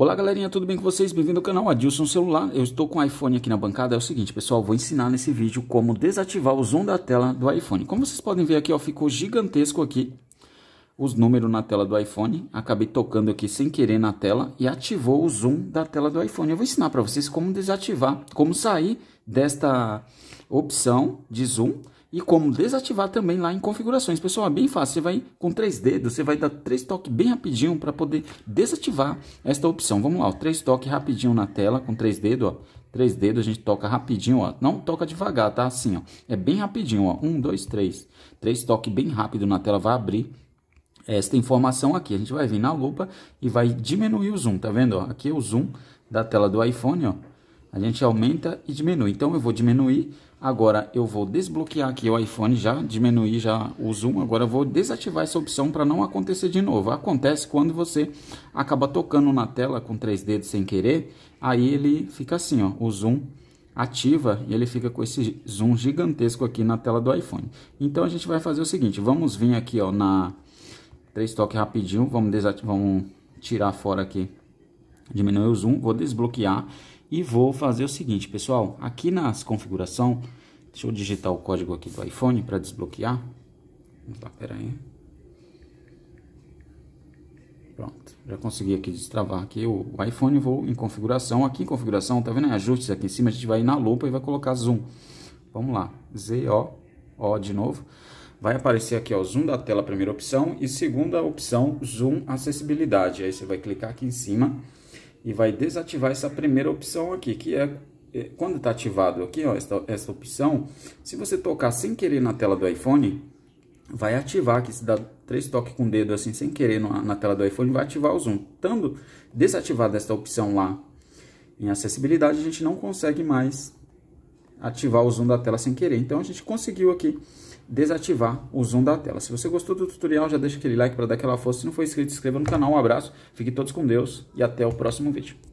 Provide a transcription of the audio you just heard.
Olá galerinha, tudo bem com vocês? Bem-vindo ao canal Adilson Celular. Eu estou com o iPhone aqui na bancada. É o seguinte, pessoal, vou ensinar nesse vídeo como desativar o zoom da tela do iPhone. Como vocês podem ver aqui, ó, ficou gigantesco aqui os números na tela do iPhone. Acabei tocando aqui sem querer na tela e ativou o zoom da tela do iPhone. Eu vou ensinar para vocês como desativar, como sair desta opção de zoom e como desativar também lá em configurações. Pessoal, é bem fácil, você vai com três dedos, você vai dar três toques bem rapidinho para poder desativar esta opção. Vamos lá, ó, três toques rapidinho na tela com três dedos, ó. Três dedos a gente toca rapidinho, ó. Não toca devagar, tá? Assim, ó. É bem rapidinho, ó. Um, dois, três. Três toques bem rápido na tela, vai abrir esta informação aqui. A gente vai vir na lupa e vai diminuir o zoom, tá vendo? Ó? Aqui é o zoom da tela do iPhone, ó a gente aumenta e diminui. Então eu vou diminuir. Agora eu vou desbloquear aqui o iPhone já, diminuir já o zoom. Agora eu vou desativar essa opção para não acontecer de novo. Acontece quando você acaba tocando na tela com três dedos sem querer. Aí ele fica assim, ó, o zoom ativa e ele fica com esse zoom gigantesco aqui na tela do iPhone. Então a gente vai fazer o seguinte, vamos vir aqui ó, na três toques rapidinho, vamos, vamos tirar fora aqui, diminuir o zoom, vou desbloquear e vou fazer o seguinte, pessoal, aqui nas configuração, deixa eu digitar o código aqui do iPhone para desbloquear. Vamos lá, pera aí. Pronto, já consegui aqui destravar aqui o iPhone, vou em configuração, aqui em configuração, tá vendo aí, ajustes aqui em cima, a gente vai na lupa e vai colocar zoom. Vamos lá, Z, O, O de novo. Vai aparecer aqui o zoom da tela, primeira opção, e segunda opção, zoom acessibilidade. Aí você vai clicar aqui em cima e vai desativar essa primeira opção aqui, que é, é quando está ativado aqui, ó, essa, essa opção, se você tocar sem querer na tela do iPhone, vai ativar, que se dá três toques com o dedo assim, sem querer na, na tela do iPhone, vai ativar o zoom. Tendo desativada essa opção lá em acessibilidade, a gente não consegue mais ativar o zoom da tela sem querer. Então a gente conseguiu aqui desativar o zoom da tela. Se você gostou do tutorial, já deixa aquele like para dar aquela força. Se não for inscrito, se inscreva no canal. Um abraço, fiquem todos com Deus e até o próximo vídeo.